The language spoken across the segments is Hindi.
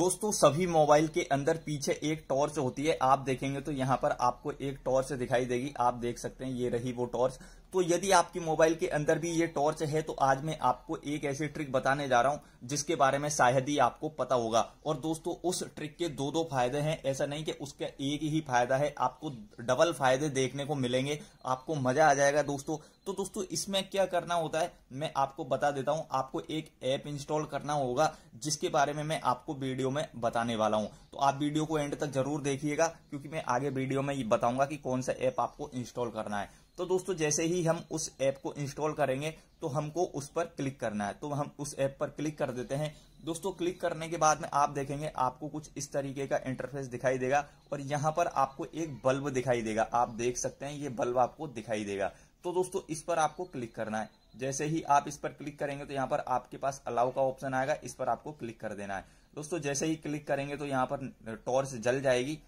दोस्तों सभी मोबाइल के अंदर पीछे एक टॉर्च होती है आप देखेंगे तो यहाँ पर आपको एक टॉर्च दिखाई देगी आप देख सकते हैं ये रही वो टॉर्च तो यदि आपके मोबाइल के अंदर भी ये टॉर्च है तो आज मैं आपको एक ऐसी ट्रिक बताने जा रहा हूं जिसके बारे में शायद ही आपको पता होगा और दोस्तों उस ट्रिक के दो दो फायदे हैं ऐसा नहीं कि उसका एक ही फायदा है आपको डबल फायदे देखने को मिलेंगे आपको मजा आ जाएगा दोस्तों तो दोस्तों इसमें क्या करना होता है मैं आपको बता देता हूं आपको एक ऐप इंस्टॉल करना होगा जिसके बारे में मैं आपको वीडियो में बताने वाला हूं तो आप वीडियो को एंड तक जरूर देखिएगा क्योंकि मैं आगे वीडियो में ये बताऊंगा कि कौन सा ऐप आपको इंस्टॉल करना है तो दोस्तों जैसे ही हम उस ऐप को इंस्टॉल करेंगे तो हमको उस पर क्लिक करना है तो हम उस ऐप पर क्लिक कर देते हैं दोस्तों क्लिक करने के बाद में आप देखेंगे आपको कुछ इस तरीके का इंटरफेस दिखाई देगा और यहाँ पर आपको एक बल्ब दिखाई देगा आप देख सकते हैं ये बल्ब आपको दिखाई देगा तो दोस्तों इस पर आपको क्लिक करना है जैसे ही आप इस पर क्लिक करेंगे तो यहाँ पर आपके पास अलाउ का ऑप्शन आएगा इस पर आपको क्लिक कर देना है दोस्तों जैसे ही क्लिक करेंगे तो यहाँ पर टॉर्च जल जाएगी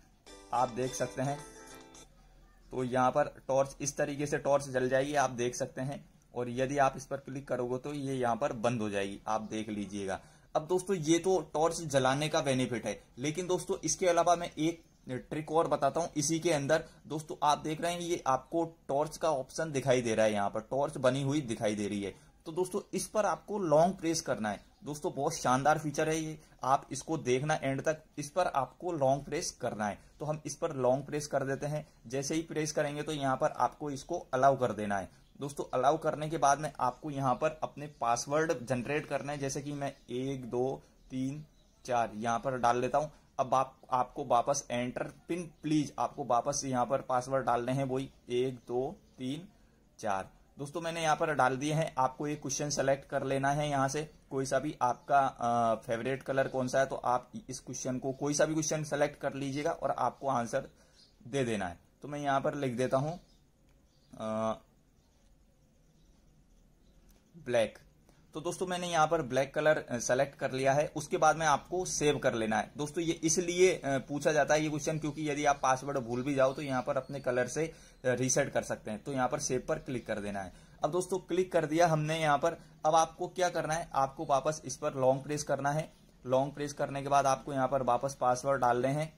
आप देख सकते हैं तो यहाँ पर टॉर्च इस तरीके से टॉर्च जल जाएगी आप देख सकते हैं और यदि आप इस पर क्लिक करोगे तो ये यहाँ पर बंद हो जाएगी आप देख लीजिएगा अब दोस्तों ये तो टॉर्च जलाने का बेनिफिट है लेकिन दोस्तों इसके अलावा मैं एक ट्रिक और बताता हूँ इसी के अंदर दोस्तों आप देख रहे हैं ये आपको टॉर्च का ऑप्शन दिखाई दे रहा है यहाँ पर टॉर्च बनी हुई दिखाई दे रही है तो दोस्तों इस पर आपको लॉन्ग प्रेस करना है दोस्तों बहुत शानदार फीचर है ये आप इसको देखना एंड तक इस पर आपको लॉन्ग प्रेस करना है तो हम इस पर लॉन्ग प्रेस कर देते हैं जैसे ही प्रेस करेंगे तो यहाँ पर आपको इसको अलाउ कर देना है दोस्तों अलाउ करने के बाद में आपको यहाँ पर अपने पासवर्ड जनरेट करना है जैसे कि मैं एक दो तीन चार यहाँ पर डाल लेता हूँ अब आप आपको वापस एंटर पिन प्लीज आपको वापस यहाँ पर पासवर्ड डालने हैं वही एक दो तीन चार दोस्तों मैंने यहाँ पर डाल दिए हैं आपको ये क्वेश्चन सेलेक्ट कर लेना है यहाँ से कोई सा भी आपका फेवरेट कलर कौन सा है तो आप इस क्वेश्चन को कोई सा भी क्वेश्चन सेलेक्ट कर लीजिएगा और आपको आंसर दे देना है तो मैं यहाँ पर लिख देता हूँ ब्लैक तो दोस्तों मैंने यहाँ पर ब्लैक कलर सेलेक्ट कर लिया है उसके बाद में आपको सेव कर लेना है दोस्तों ये इसलिए पूछा जाता है ये क्वेश्चन क्योंकि यदि आप पासवर्ड भूल भी जाओ तो यहाँ पर अपने कलर से रीसेट कर सकते हैं तो यहाँ पर सेव पर क्लिक कर देना है अब दोस्तों क्लिक कर दिया हमने यहाँ पर अब आपको क्या करना है आपको वापस इस पर लॉन्ग प्रेस करना है लॉन्ग प्रेस करने के बाद आपको यहाँ पर वापस पासवर्ड डाल रहे हैं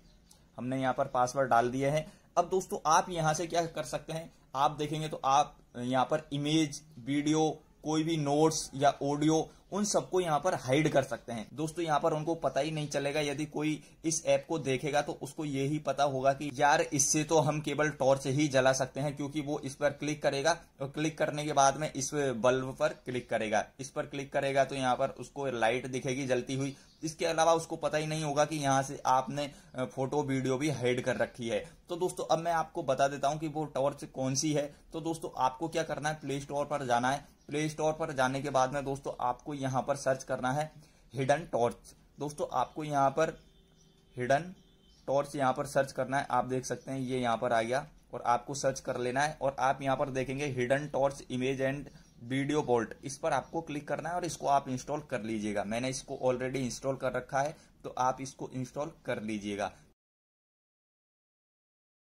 हमने यहाँ पर पासवर्ड डाल दिए हैं अब दोस्तों आप यहाँ से क्या कर सकते हैं आप देखेंगे तो आप यहाँ पर इमेज वीडियो कोई भी नोट्स या ऑडियो उन सबको यहाँ पर हाइड कर सकते हैं दोस्तों यहाँ पर उनको पता ही नहीं चलेगा यदि कोई इस ऐप को देखेगा तो उसको ये ही पता होगा कि यार इससे तो हम केवल टॉर्च ही जला सकते हैं क्योंकि वो इस पर क्लिक करेगा और क्लिक करने के बाद में इस बल्ब पर क्लिक करेगा इस पर क्लिक करेगा तो यहाँ पर उसको लाइट दिखेगी जलती हुई इसके अलावा उसको पता ही नहीं होगा कि यहाँ से आपने फोटो वीडियो भी हेड कर रखी है तो दोस्तों अब मैं आपको बता देता हूँ कि वो टॉर्च कौन सी है तो दोस्तों आपको क्या करना है प्ले स्टोर पर जाना है प्ले स्टोर पर जाने के बाद में दोस्तों आपको यहाँ पर सर्च करना है हिडन टॉर्च दोस्तों आपको यहाँ पर हिडन टॉर्च यहाँ पर सर्च करना है आप देख सकते हैं ये यहाँ पर आ गया और आपको सर्च कर लेना है और आप यहाँ पर देखेंगे hidden torch image and video bolt इस पर आपको क्लिक करना है और इसको आप इंस्टॉल कर लीजिएगा मैंने इसको ऑलरेडी इंस्टॉल कर रखा है तो आप इसको इंस्टॉल कर लीजिएगा